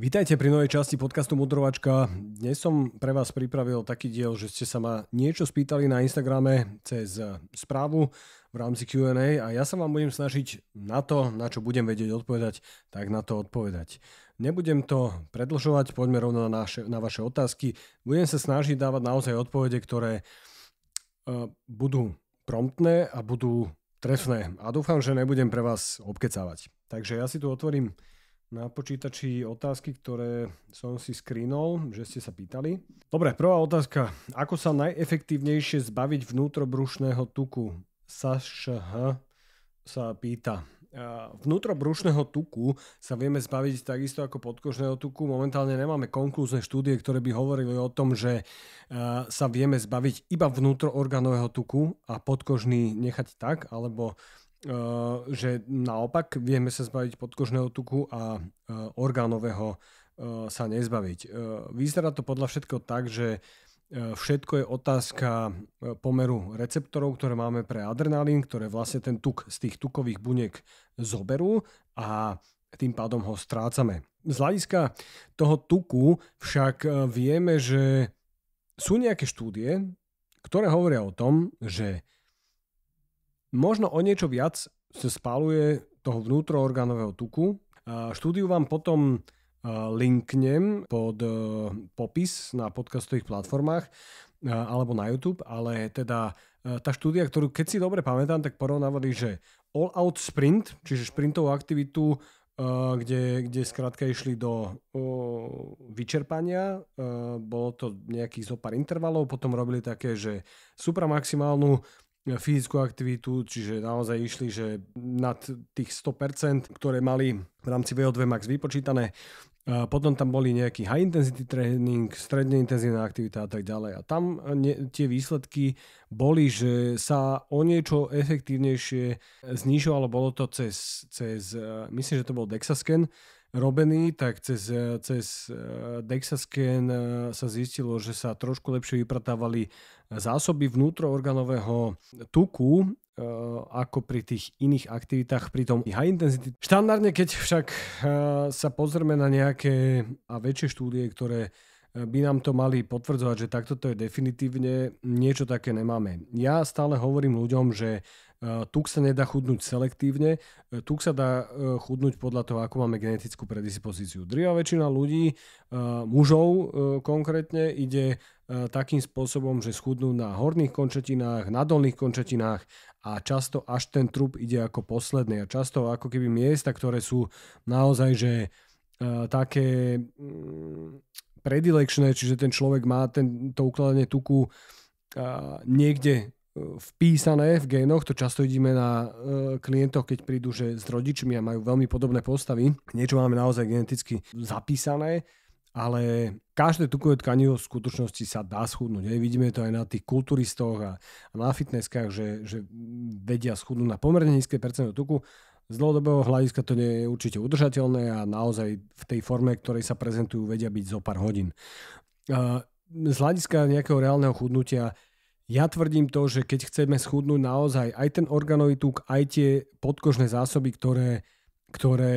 Vítajte pri novej časti podcastu Mudrovačka. Dnes som pre vás pripravil taký diel, že ste sa ma niečo spýtali na Instagrame cez správu v rámci Q&A a ja sa vám budem snažiť na to, na čo budem vedieť odpovedať, tak na to odpovedať. Nebudem to predlžovať, poďme rovno na, naše, na vaše otázky. Budem sa snažiť dávať naozaj odpovede, ktoré uh, budú promptné a budú trefné. A dúfam, že nebudem pre vás obkecávať. Takže ja si tu otvorím na počítači otázky, ktoré som si skrinol, že ste sa pýtali. Dobre, prvá otázka. Ako sa najefektívnejšie zbaviť vnútrobrušného tuku? Sašh sa pýta. Vnútrobrušného tuku sa vieme zbaviť takisto ako podkožného tuku. Momentálne nemáme konklúzne štúdie, ktoré by hovorili o tom, že sa vieme zbaviť iba vnútroorganového tuku a podkožný nechať tak, alebo Uh, že naopak vieme sa zbaviť podkožného tuku a uh, orgánového uh, sa nezbaviť. Vyzerá to podľa všetko tak, že všetko je otázka pomeru receptorov, ktoré máme pre adrenalín, ktoré vlastne ten tuk z tých tukových buniek zoberú a tým pádom ho strácame. Z hľadiska toho tuku však vieme, že sú nejaké štúdie, ktoré hovoria o tom, že Možno o niečo viac sa spáluje toho vnútroorgánového tuku. Štúdiu vám potom linknem pod e, popis na podcastových platformách alebo na YouTube, ale teda e, tá štúdia, ktorú keď si dobre pamätám, tak porovnávali, že all-out sprint, čiže sprintovú aktivitu, e, kde, kde skrátka išli do vyčerpania, bolo to nejakých zo pár intervalov, potom robili také, že supramaximálnu E, fyzickú aktivitu, čiže naozaj išli, že nad tých 100%, ktoré mali v rámci VO2 max vypočítané, potom tam boli nejaký high intensity tréning, stredne intenzívna aktivita a tak ďalej. A tam e, ne, tie výsledky boli, že sa o niečo efektívnejšie znižovalo, bolo to cez, cez e, myslím, že to bol Dexascan, robený, tak cez, eh, cez eh, DexaScan eh, sa zistilo, že sa trošku lepšie vypratávali zásoby vnútroorganového tuku ako pri tých iných aktivitách pri tom high intensity. Štandardne, keď však sa pozrieme na nejaké a väčšie štúdie, ktoré by nám to mali potvrdzovať, že takto to je definitívne, niečo také nemáme. Ja stále hovorím ľuďom, že Eh, tuk sa nedá chudnúť selektívne, eh, tuk sa dá eh, chudnúť podľa toho, ako máme genetickú predispozíciu. Drýva väčšina ľudí, mužov konkrétne, ide takým spôsobom, že schudnú na horných končetinách, na dolných končetinách a často až ten trup ide ako posledný. A často ako keby miesta, ktoré sú naozaj, že také mm, predilekčné, čiže ten človek má ten, to ukladanie tuku niekde vpísané v génoch, to často vidíme na e, klientoch, keď prídu že s rodičmi a majú veľmi podobné postavy. Niečo máme naozaj geneticky zapísané, ale každé tukové tkanivo v skutočnosti sa dá schudnúť. Hej. Vidíme to aj na tých kulturistoch a, a na fitnesskách, že, že vedia schudnúť na pomerne nízke percento tuku. Z dlhodobého hľadiska to nie je určite udržateľné a naozaj v tej forme, ktorej sa prezentujú, vedia byť zo pár hodín. E, z hľadiska nejakého reálneho chudnutia ja tvrdím to, že keď chceme schudnúť naozaj aj ten organový tuk, aj tie podkožné zásoby, ktoré, ktoré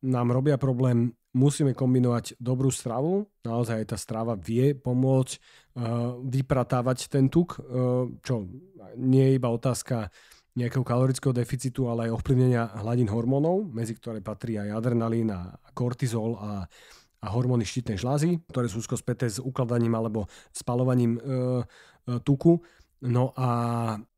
nám robia problém, musíme kombinovať dobrú stravu. Naozaj tá strava vie pomôcť uh, vypratávať ten tuk, uh, čo nie je iba otázka nejakého kalorického deficitu, ale aj ovplyvnenia hladín hormónov, medzi ktoré patrí aj adrenalín a kortizol a, a hormóny štítnej žlázy, ktoré sú späté s ukladaním alebo spalovaním uh, E, tuku. No a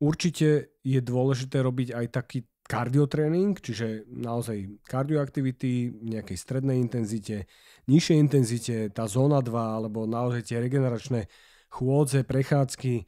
určite je dôležité robiť aj taký kardiotréning, čiže naozaj kardioaktivity nejakej strednej intenzite, nižšej intenzite, tá zóna 2 alebo naozaj tie regeneračné chôdze, prechádzky,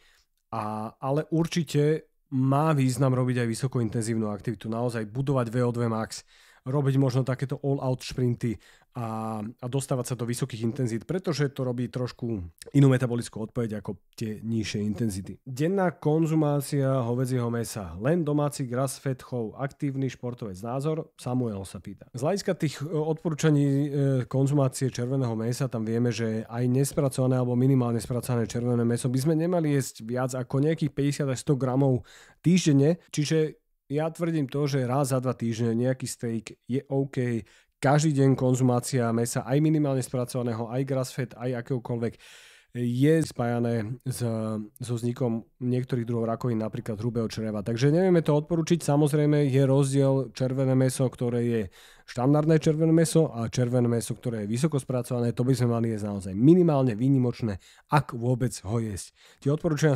a, ale určite má význam robiť aj vysokointenzívnu aktivitu, naozaj budovať VO2 max robiť možno takéto all-out šprinty a, a dostávať sa do vysokých intenzít, pretože to robí trošku inú metabolickú odpoveď ako tie nižšie intenzity. Denná konzumácia hovedzieho mesa, len domáci grass-fed chov, aktívny športovec názor, Samuel sa pýta. Z hľadiska tých e, odporúčaní e, konzumácie červeného mesa tam vieme, že aj nespracované alebo minimálne spracované červené meso by sme nemali jesť viac ako nejakých 50 až 100 gramov týždenne, čiže ja tvrdím to, že raz za dva týždne nejaký steak je OK. Každý deň konzumácia mesa, aj minimálne spracovaného, aj grassfed, aj akéhokoľvek, je spájané s, so vznikom niektorých druhov rakovín, napríklad hrubého čreva. Takže nevieme to odporučiť. Samozrejme je rozdiel červené meso, ktoré je štandardné červené meso a červené meso, ktoré je vysoko spracované. To by sme mali jesť naozaj minimálne výnimočné, ak vôbec ho jesť. Tie odporúčania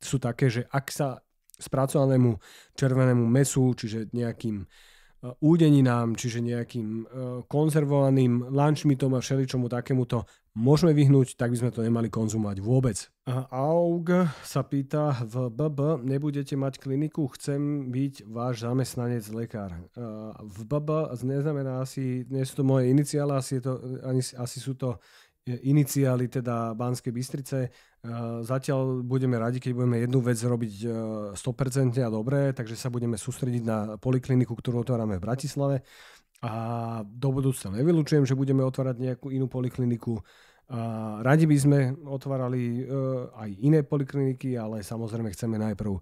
sú také, že ak sa spracovanému červenému mesu, čiže nejakým e, údeninám, čiže nejakým e, konzervovaným lunchmitom a všeličomu takémuto môžeme vyhnúť, tak by sme to nemali konzumovať vôbec. Aug sa pýta v BB, nebudete mať kliniku, chcem byť váš zamestnanec lekár. E, v BB neznamená asi, nie sú to moje iniciály, asi, to, ani, asi sú to iniciály teda Banskej Bystrice. E, zatiaľ budeme radi, keď budeme jednu vec robiť 100% e, a dobre, takže sa budeme sústrediť na polikliniku, ktorú otvárame v Bratislave. A do budúcna nevylučujem, že budeme otvárať nejakú inú polikliniku. E, radi by sme otvárali aj iné polikliniky, ale samozrejme chceme najprv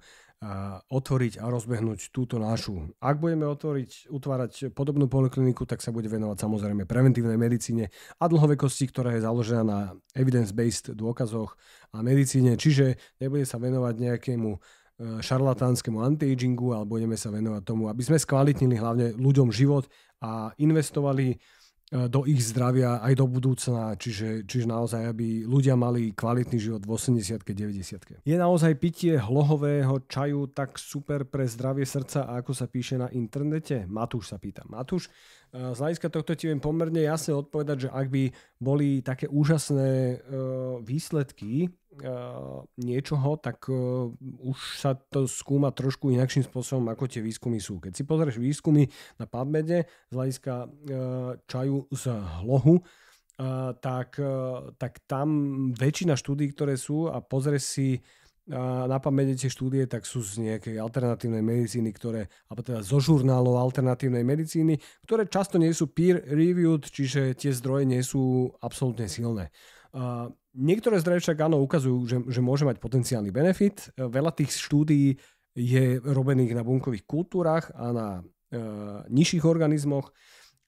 otvoriť a rozbehnúť túto našu. Ak budeme otvoriť, utvárať podobnú polikliniku, tak sa bude venovať samozrejme preventívnej medicíne a dlhovekosti, ktorá je založená na evidence-based dôkazoch a medicíne, čiže nebude sa venovať nejakému e, šarlatánskemu anti-agingu, ale budeme sa venovať tomu, aby sme skvalitnili hlavne ľuďom život a investovali E, do ich zdravia aj do budúcna, čiže, čiže naozaj, aby ľudia mali kvalitný život v 80 90 Je naozaj pitie hlohového čaju tak super pre zdravie srdca, ako sa píše na internete? Matúš sa pýta. Matúš, e, z hľadiska tohto ti viem pomerne jasne odpovedať, že ak by boli také úžasné e, výsledky Eh, niečoho, tak eh, už sa to skúma trošku inakším spôsobom, ako tie výskumy sú. Keď si pozrieš výskumy na PubMede z hľadiska eh, čaju z hlohu, tak, tak tam väčšina štúdí, ktoré sú a pozrieš si na pamäte tie štúdie, tak sú z nejakej alternatívnej medicíny, ktoré, alebo teda zo žurnálov alternatívnej medicíny, ktoré často nie sú peer-reviewed, čiže tie zdroje nie sú absolútne silné. Niektoré zdroje však áno ukazujú, že, že môže mať potenciálny benefit. E, veľa tých štúdií je robených na bunkových kultúrach a na e, nižších organizmoch,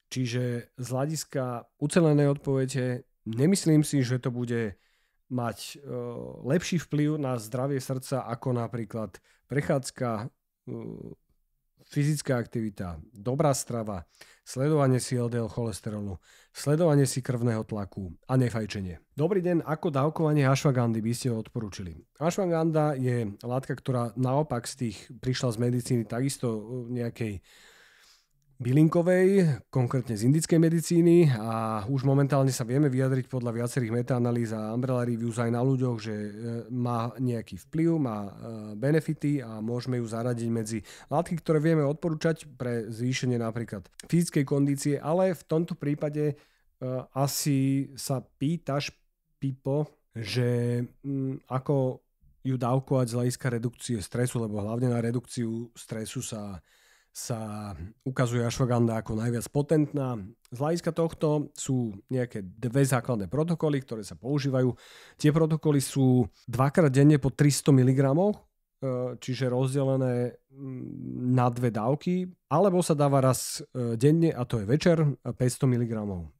čiže z hľadiska ucelenej odpovede nemyslím si, že to bude mať e, lepší vplyv na zdravie srdca ako napríklad prechádzka, e, fyzická aktivita, dobrá strava, sledovanie si LDL cholesterolu, sledovanie si krvného tlaku a nefajčenie. Dobrý deň, ako dávkovanie ashwagandy by ste ho odporúčili? Ashwaganda je látka, ktorá naopak z tých prišla z medicíny takisto e, nejakej bylinkovej, konkrétne z indickej medicíny a už momentálne sa vieme vyjadriť podľa viacerých metaanalýz a umbrella reviews aj na ľuďoch, že e, má nejaký vplyv, má e, benefity a môžeme ju zaradiť medzi látky, ktoré vieme odporúčať pre zvýšenie napríklad fyzickej kondície, ale v tomto prípade e, asi sa pýtaš, Pipo, že mm, ako ju dávkovať z hľadiska redukcie stresu, lebo hlavne na redukciu stresu sa sa ukazuje ashwagandha ako najviac potentná. Z hľadiska tohto sú nejaké dve základné protokoly, ktoré sa používajú. Tie protokoly sú dvakrát denne po 300 mg, e, čiže rozdelené mm, na dve dávky, alebo sa dáva raz e, denne, a to je večer, 500 e, mg.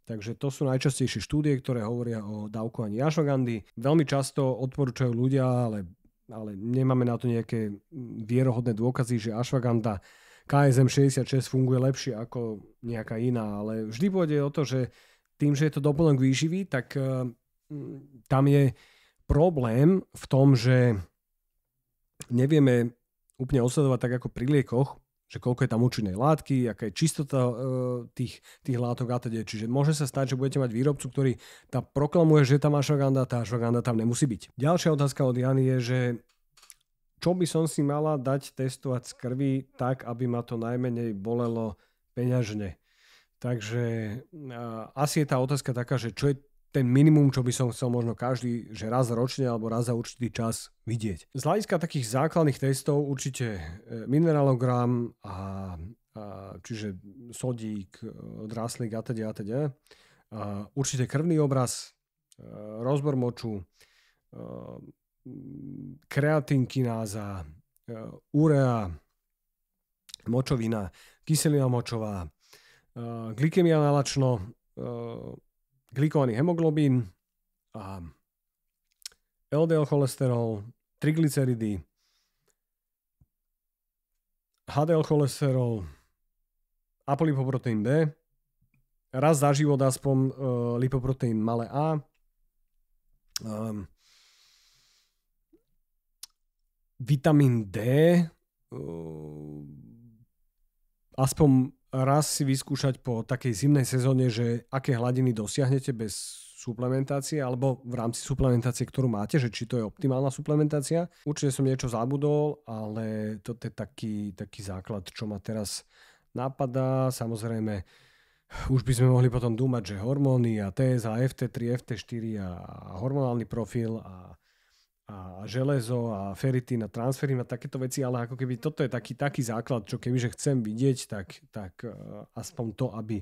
Takže to sú najčastejšie štúdie, ktoré hovoria o dávkovaní ashwagandhy. Veľmi často odporúčajú ľudia, ale ale nemáme na to nejaké mm, vierohodné dôkazy, že ashwagandha KSM 66 funguje lepšie ako nejaká iná, ale vždy pôjde o to, že tým, že je to doplnok výživy, tak eh, mm, tam je problém v tom, že nevieme úplne osledovať tak ako pri liekoch, že koľko je tam účinnej látky, aká je čistota eh, tých, tých látok a teda. Čiže môže sa stať, že budete mať výrobcu, ktorý tam proklamuje, že tam ašvaganda, tá ašvaganda tam nemusí byť. Ďalšia otázka od Jany je, že čo by som si mala dať testovať z krvi tak, aby ma to najmenej bolelo peňažne. Takže uh, asi je tá otázka taká, že čo je ten minimum, čo by som chcel možno každý, že raz ročne alebo raz za určitý čas vidieť. Z hľadiska takých základných testov určite e, mineralogram a, a čiže sodík, e, draslík a teda a teda. Určite krvný obraz, e, rozbor moču, kreatinkináza, e, urea, močovina, kyselina močová, e, glykemia na lačno, e, glikovaný hemoglobín a LDL cholesterol, triglyceridy, HDL cholesterol, apolipoproteín D, raz za život aspoň lipoproteín malé A, um, vitamín D aspoň raz si vyskúšať po takej zimnej sezóne, že aké hladiny dosiahnete bez suplementácie alebo v rámci suplementácie, ktorú máte, že či to je optimálna suplementácia. Určite som niečo zabudol, ale toto je taký, taký základ, čo ma teraz napadá. Samozrejme, už by sme mohli potom dúmať, že hormóny a TSH, FT3, FT4 a hormonálny profil a a železo a feritín a transferín a takéto veci, ale ako keby toto je taký, taký základ, čo kebyže chcem vidieť, tak, tak eh, aspoň to, aby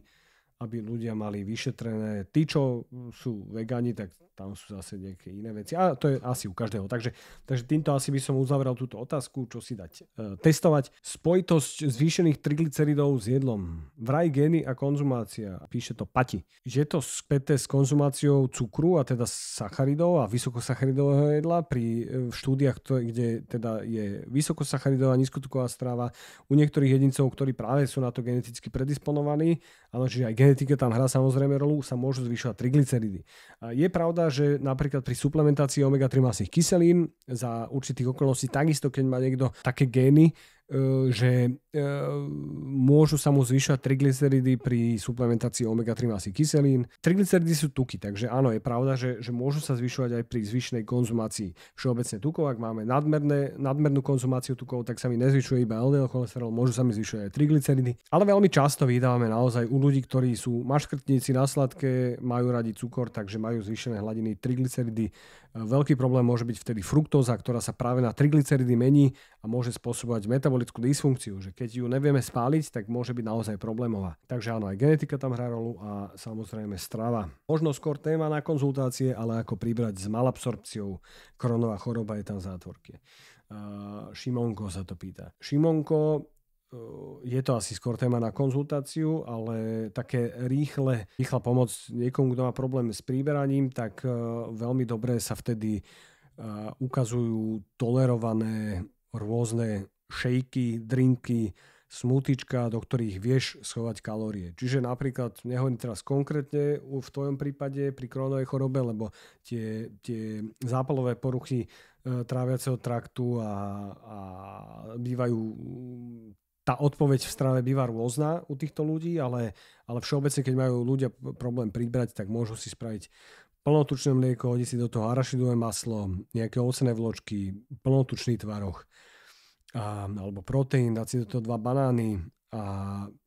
aby ľudia mali vyšetrené. Tí, čo sú vegani, tak tam sú zase nejaké iné veci. A to je asi u každého. Takže, takže týmto asi by som uzavrel túto otázku, čo si dať. E, testovať spojitosť zvýšených triglyceridov s jedlom. Vraj gény a konzumácia. Píše to Pati. Je to späté s konzumáciou cukru a teda sacharidov a vysokosacharidového jedla pri e, v štúdiách, kde teda je vysokosacharidová nízkotuková strava u niektorých jedincov, ktorí práve sú na to geneticky predisponovaní, ale že aj genetika tam hrá samozrejme rolu, sa môžu zvyšovať triglyceridy. Je pravda, že napríklad pri suplementácii omega-3 masných kyselín za určitých okolností takisto, keď má niekto také gény, E, že e, môžu sa mu zvyšovať triglyceridy pri suplementácii omega-3 masy kyselín. Triglyceridy sú tuky, takže áno, je pravda, že, že môžu sa zvyšovať aj pri zvyšnej konzumácii všeobecne tukov. Ak máme nadmerné, nadmernú konzumáciu tukov, tak sa mi nezvyšuje iba LDL cholesterol, môžu sa mi zvyšovať aj triglyceridy. Ale veľmi často vydávame naozaj u ľudí, ktorí sú maškrtníci na sladké, majú radi cukor, takže majú zvyšené hladiny triglyceridy. E, veľký problém môže byť vtedy fruktóza, ktorá sa práve na triglyceridy mení a môže spôsobovať metabolickú dysfunkciu, že keď ju nevieme spáliť, tak môže byť naozaj problémová. Takže áno, aj genetika tam hrá rolu a samozrejme strava. Možno skôr téma na konzultácie, ale ako pribrať s malabsorpciou. Kronová choroba je tam v zátvorke. Šimonko sa to pýta. Šimonko, e, je to asi skôr téma na konzultáciu, ale také rýchle, rýchla pomoc niekomu, kto má problém s príberaním, tak e, veľmi dobre sa vtedy e, ukazujú tolerované rôzne šejky, drinky, smutička, do ktorých vieš schovať kalórie. Čiže napríklad, nehovorím teraz konkrétne v tvojom prípade pri krónovej chorobe, lebo tie, tie zápalové poruchy e, tráviaceho traktu a, a bývajú tá odpoveď v strave býva rôzna u týchto ľudí, ale, ale všeobecne, keď majú ľudia problém pribrať, tak môžu si spraviť plnotučné mlieko, hodí si do toho arašidové maslo, nejaké ovocné vločky, plnotučný tvaroch a, alebo proteín, dať si do toho dva banány a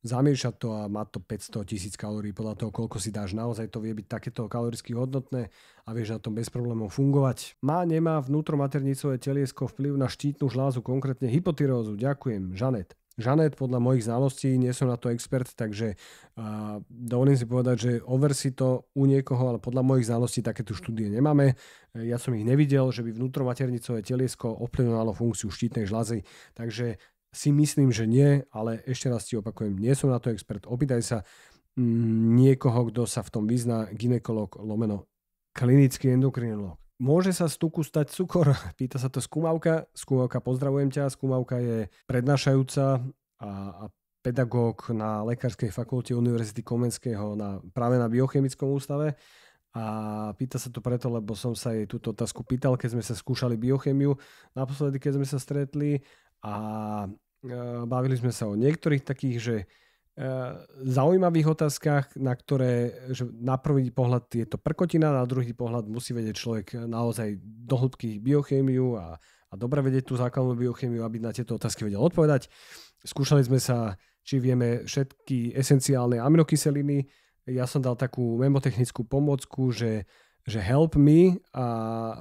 zamieša to a má to 500 tisíc kalórií podľa toho, koľko si dáš. Naozaj to vie byť takéto kaloricky hodnotné a vieš na tom bez problémov fungovať. Má, nemá vnútromaternicové teliesko vplyv na štítnu žlázu, konkrétne hypotyrózu. Ďakujem, Žanet. Žanet, podľa mojich znalostí, nie som na to expert, takže uh, dovolím si povedať, že over si to u niekoho, ale podľa mojich znalostí takéto štúdie nemáme. E, ja som ich nevidel, že by vnútromaternicové teliesko ovplyvňovalo funkciu štítnej žľazy, takže si myslím, že nie, ale ešte raz ti opakujem, nie som na to expert. Opýtaj sa mm, niekoho, kto sa v tom vyzná, ginekolog lomeno klinický endokrinológ. Môže sa z tuku stať cukor? Pýta sa to skúmavka. Skúmavka, pozdravujem ťa. Skúmavka je prednášajúca a, a pedagóg na Lekárskej fakulte Univerzity Komenského na, práve na Biochemickom ústave. A pýta sa to preto, lebo som sa jej túto otázku pýtal, keď sme sa skúšali biochemiu. Naposledy, keď sme sa stretli a e, bavili sme sa o niektorých takých, že Eh, zaujímavých otázkach, na ktoré že na prvý pohľad je to prkotina, na druhý pohľad musí vedieť človek naozaj do hĺbky biochémiu a, a dobre vedieť tú základnú biochémiu, aby na tieto otázky vedel odpovedať. Skúšali sme sa, či vieme všetky esenciálne aminokyseliny. Ja som dal takú memotechnickú pomocku, že že help me a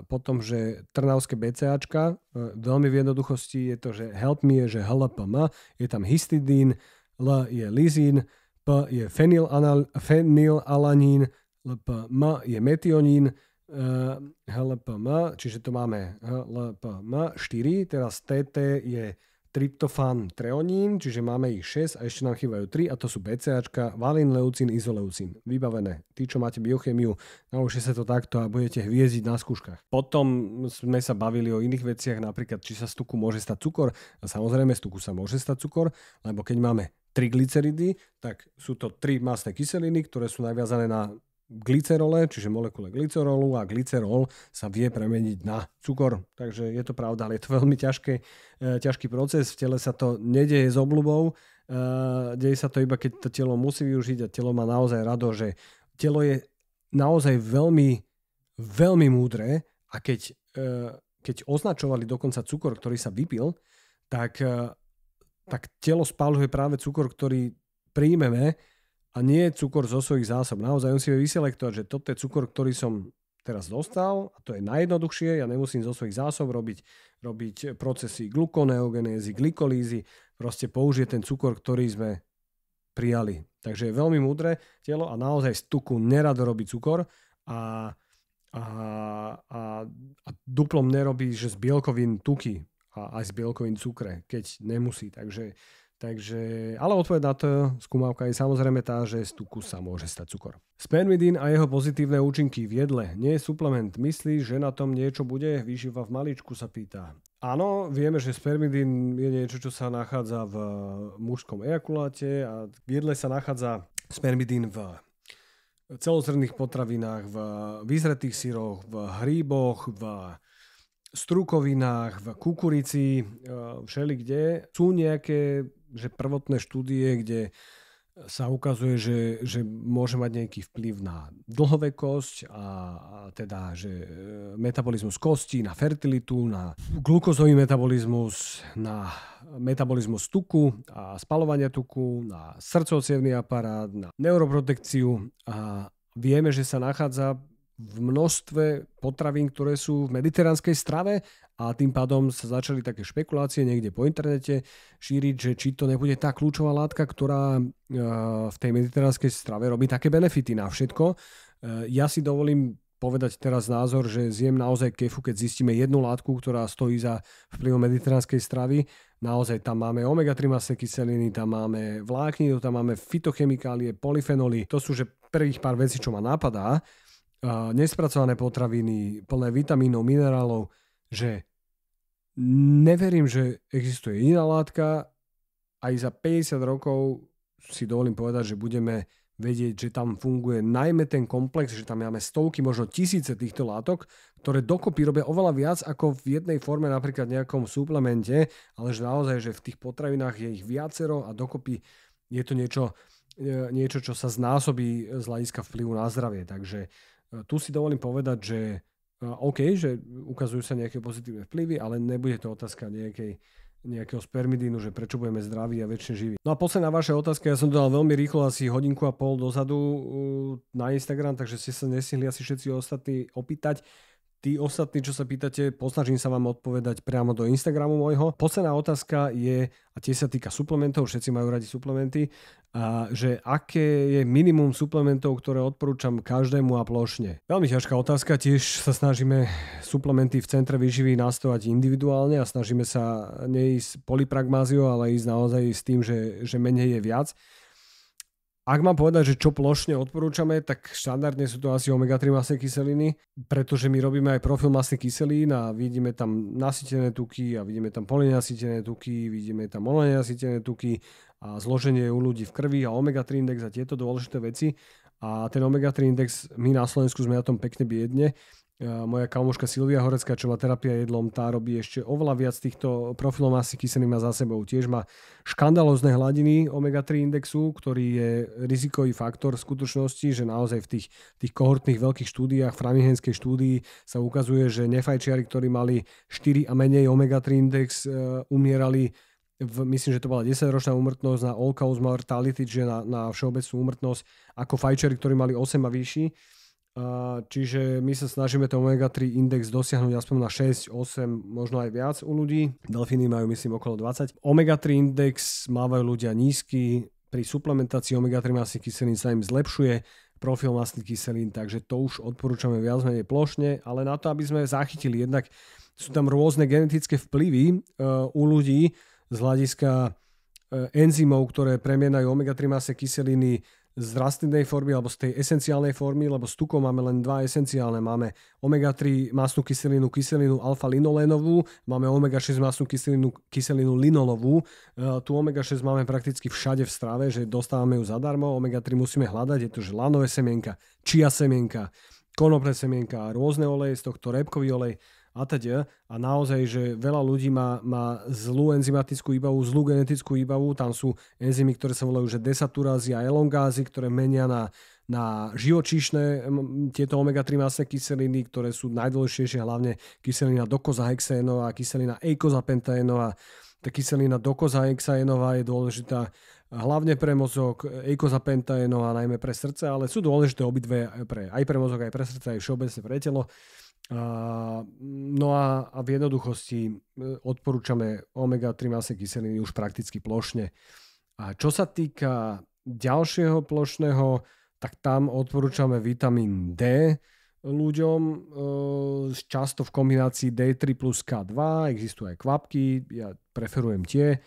potom, že trnavské BCAčka, eh, veľmi v jednoduchosti je to, že help me je, že HLPM, je tam histidín, L je lizín, P je fenylalanín, LPM je metionín, e, HLPM, čiže to máme HLPM 4, teraz TT je tryptofán treonín, čiže máme ich 6 a ešte nám chýbajú 3 a to sú BCAčka, valín, leucín, izoleucín. Vybavené. Tí, čo máte biochémiu, naučte sa to takto a budete hviezdiť na skúškach. Potom sme sa bavili o iných veciach, napríklad či sa z tuku môže stať cukor. A samozrejme z tuku sa môže stať cukor, lebo keď máme glyceridy, tak sú to tri masné kyseliny, ktoré sú naviazané na glycerole, čiže molekule glycerolu a glycerol sa vie premeniť na cukor. Takže je to pravda, ale je to veľmi ťažké, e, ťažký proces. V tele sa to nedeje s obľubou, e, deje sa to iba keď to telo musí využiť a telo má naozaj rado, že telo je naozaj veľmi, veľmi múdre a keď, e, keď označovali dokonca cukor, ktorý sa vypil, tak, tak telo spáluje práve cukor, ktorý príjmeme a nie cukor zo svojich zásob. Naozaj on si vie vyselektovať, že toto je cukor, ktorý som teraz dostal a to je najjednoduchšie, ja nemusím zo svojich zásob robiť, robiť procesy glukoneogenézy, glykolízy, proste použije ten cukor, ktorý sme prijali. Takže je veľmi múdre telo a naozaj z tuku nerado robí cukor a, a, a, a duplom nerobí, že z bielkovín tuky a aj z bielkovín cukre, keď nemusí. Takže Takže, ale odpoveď na to skúmavka je samozrejme tá, že z tuku sa môže stať cukor. Spermidin a jeho pozitívne účinky v jedle nie je suplement. Myslí, že na tom niečo bude? Výživa v maličku sa pýta. Áno, vieme, že spermidin je niečo, čo sa nachádza v eh, mužskom ejakuláte a v jedle sa nachádza spermidín v celozrných potravinách, v vyzretých syroch, v hríboch, v strukovinách, v kukurici, eh, všeli kde. Sú nejaké že prvotné štúdie, kde sa ukazuje, že, že môže mať nejaký vplyv na dlhovekosť a, a teda, že e, metabolizmus kosti, na fertilitu, na glukozový metabolizmus, na metabolizmus tuku a spalovania tuku, na srdcovcievný aparát, na neuroprotekciu a vieme, že sa nachádza v množstve potravín, ktoré sú v mediteránskej strave a tým pádom sa začali také špekulácie niekde po internete šíriť, že či to nebude tá kľúčová látka, ktorá e, v tej mediteránskej strave robí také benefity na všetko. E, ja si dovolím povedať teraz názor, že zjem naozaj kefu, keď zistíme jednu látku, ktorá stojí za vplyvom mediteránskej stravy. Naozaj tam máme omega-3 masné kyseliny, tam máme vlákninu, tam máme fitochemikálie, polyfenoly. To sú že prvých pár vecí, čo ma napadá nespracované potraviny, plné vitamínov, minerálov, že neverím, že existuje iná látka. Aj za 50 rokov si dovolím povedať, že budeme vedieť, že tam funguje najmä ten komplex, že tam máme stovky, možno tisíce týchto látok, ktoré dokopy robia oveľa viac ako v jednej forme, napríklad v nejakom suplemente, ale že naozaj, že v tých potravinách je ich viacero a dokopy je to niečo, e, niečo čo sa znásobí z hľadiska vplyvu na zdravie. Takže E, tu si dovolím povedať, že e, OK, že ukazujú sa nejaké pozitívne vplyvy, ale nebude to otázka nejakej, nejakého spermidínu, že prečo budeme zdraví a väčšie živí. No a posledná vaša otázka, ja som to dal veľmi rýchlo, asi hodinku a pol dozadu na Instagram, takže ste sa nesihli asi všetci ostatní opýtať. Tí ostatní, čo sa pýtate, posnažím sa vám odpovedať priamo do Instagramu môjho. Posledná otázka je, a tie sa týka suplementov, všetci majú radi suplementy, a že aké je minimum suplementov, ktoré odporúčam každému a plošne. Veľmi ťažká otázka, tiež sa snažíme suplementy v centre výživy nastovať individuálne a snažíme sa neísť polipragmáziou, ale ísť naozaj s tým, že, že menej je viac. Ak mám povedať, že čo plošne odporúčame, tak štandardne sú to asi omega-3 masné kyseliny, pretože my robíme aj profil masných kyselín a vidíme tam nasýtené tuky a vidíme tam polinasýtené tuky, vidíme tam mononenasýtené tuky a zloženie u ľudí v krvi a omega-3 index a tieto dôležité veci. A ten omega-3 index, my na Slovensku sme na tom pekne biedne, moja kamoška Silvia Horecká, čo má terapia jedlom, tá robí ešte oveľa viac týchto profilov masy kyseliny má za sebou. Tiež má škandalozne hladiny omega-3 indexu, ktorý je rizikový faktor v skutočnosti, že naozaj v tých, tých kohortných veľkých štúdiách, v framihenskej štúdii sa ukazuje, že nefajčiari, ktorí mali 4 a menej omega-3 index, umierali v, myslím, že to bola 10-ročná úmrtnosť na all-cause mortality, čiže na, na všeobecnú úmrtnosť, ako fajčeri, ktorí mali 8 a vyšší. Čiže my sa snažíme ten omega-3 index dosiahnuť aspoň na 6, 8, možno aj viac u ľudí. Delfíny majú myslím okolo 20. Omega-3 index mávajú ľudia nízky, pri suplementácii omega-3 masných kyselín sa im zlepšuje profil masných kyselín, takže to už odporúčame viac menej plošne, ale na to, aby sme zachytili, jednak sú tam rôzne genetické vplyvy e, u ľudí z hľadiska e, enzymov, ktoré premienajú omega-3 masné kyseliny z rastlinnej formy alebo z tej esenciálnej formy, lebo s tukom máme len dva esenciálne. Máme omega-3 masnú kyselinu, kyselinu alfa-linolénovú, máme omega-6 masnú kyselinu, kyselinu linolovú. E, tu omega-6 máme prakticky všade v strave, že dostávame ju zadarmo. Omega-3 musíme hľadať, je to žlánové semienka, čia semienka, konopné semienka, rôzne oleje, z tohto repkový olej, a teď A naozaj, že veľa ľudí má, má zlú enzymatickú výbavu, zlú genetickú výbavu. Tam sú enzymy, ktoré sa volajú že desaturázy a elongázy, ktoré menia na, na živočíšne tieto omega-3 masné kyseliny, ktoré sú najdôležitejšie, hlavne kyselina dokozahexénová, kyselina eikozapentaénová. Tá kyselina dokozahexénová je dôležitá hlavne pre mozog, eikozapentaénová najmä pre srdce, ale sú dôležité obidve pre, aj pre mozog, aj pre srdce, aj všeobecne pre telo no a, v jednoduchosti e, odporúčame omega-3 masné kyseliny už prakticky plošne. A čo sa týka ďalšieho plošného, tak tam odporúčame vitamín D ľuďom, e, často v kombinácii D3 plus K2, existujú aj kvapky, ja preferujem tie,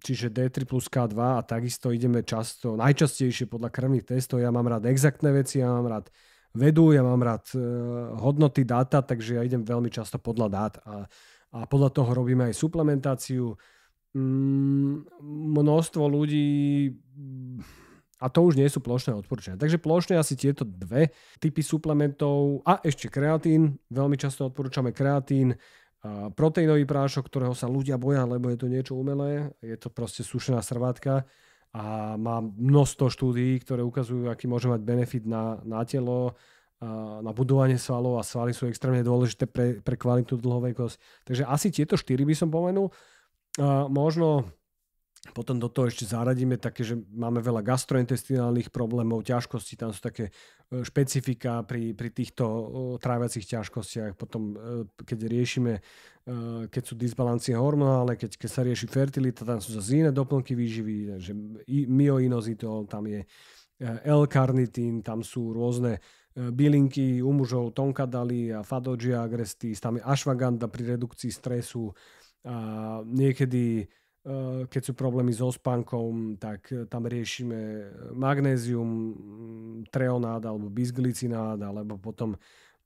čiže D3 plus K2 a takisto ideme často, najčastejšie podľa krvných testov, ja mám rád exaktné veci, ja mám rád uh, vedú, ja mám rád e, hodnoty dáta, takže ja idem veľmi často podľa dát a, a podľa toho robíme aj suplementáciu. Mm, množstvo ľudí, a to už nie sú plošné odporúčania. Takže plošné asi tieto dve typy suplementov a ešte kreatín. Veľmi často odporúčame kreatín, e, proteínový prášok, ktorého sa ľudia boja, lebo je to niečo umelé, je to proste sušená srvátka a má množstvo štúdií, ktoré ukazujú, aký môže mať benefit na, na telo, na budovanie svalov a svaly sú extrémne dôležité pre, pre kvalitnú dlhovekosť. Takže asi tieto štyri by som pomenul. Možno potom do toho ešte zaradíme také, že máme veľa gastrointestinálnych problémov, ťažkosti, tam sú také E, špecifika pri, pri týchto e, tráviacich ťažkostiach. Potom, e, keď riešime, keď sú disbalancie hormonálne, keď, keď sa rieši fertilita, tam sú zase iné doplnky výživy, takže myoinozitol, tam je L-karnitín, tam sú rôzne bylinky u mužov, tonkadali a fadogia agrestis, tam je ashwagandha pri redukcii stresu a niekedy Eh, keď sú problémy so spánkom, tak eh, tam riešime eh, magnézium, mm, treonát alebo bisglicinát, alebo potom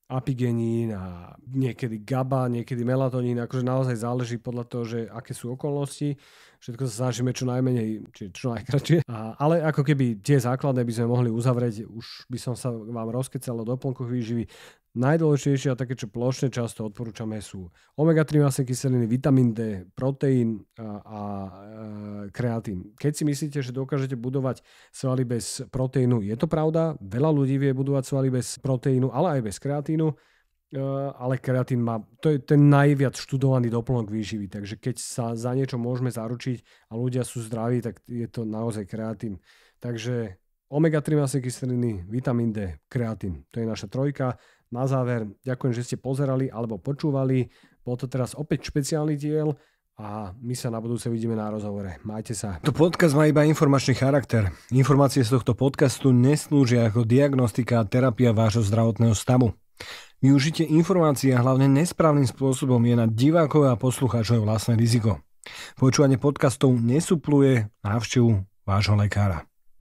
apigenín a niekedy GABA, niekedy melatonín, akože naozaj záleží podľa toho, že aké sú okolnosti. Všetko sa snažíme čo najmenej, či čo najkračšie. ale ako keby tie základné by sme mohli uzavrieť, už by som sa vám rozkecal o doplnkoch výživy. Najdôležitejšie a také, čo plošne často odporúčame sú omega-3 masné kyseliny, vitamín D, proteín a, a e, kreatín. Keď si myslíte, že dokážete budovať svaly bez proteínu, je to pravda. Veľa ľudí vie budovať svaly bez proteínu, ale aj bez kreatínu. E, ale kreatín má, to je ten najviac študovaný doplnok výživy, takže keď sa za niečo môžeme zaručiť a ľudia sú zdraví, tak je to naozaj kreatín. Takže omega-3 masné kyseliny, vitamín D, kreatín. To je naša trojka. Na záver, ďakujem, že ste pozerali alebo počúvali. Bol to teraz opäť špeciálny diel a my sa na budúce vidíme na rozhovore. Majte sa. To podcast má iba informačný charakter. Informácie z tohto podcastu neslúžia ako diagnostika a terapia vášho zdravotného stavu. Využite informácií a hlavne nesprávnym spôsobom je na divákov a poslucháčov vlastné riziko. Počúvanie podcastov nesupluje návštevu vášho lekára.